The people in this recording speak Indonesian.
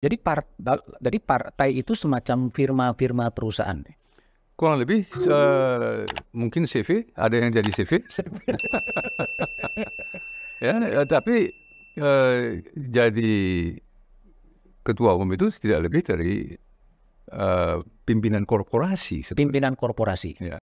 Jadi part, dari partai itu semacam firma-firma perusahaan. Kurang lebih uh, mungkin CV, ada yang jadi CV. ya, eh, tapi uh, jadi ketua umum itu tidak lebih dari uh, pimpinan korporasi. Pimpinan korporasi. Ya.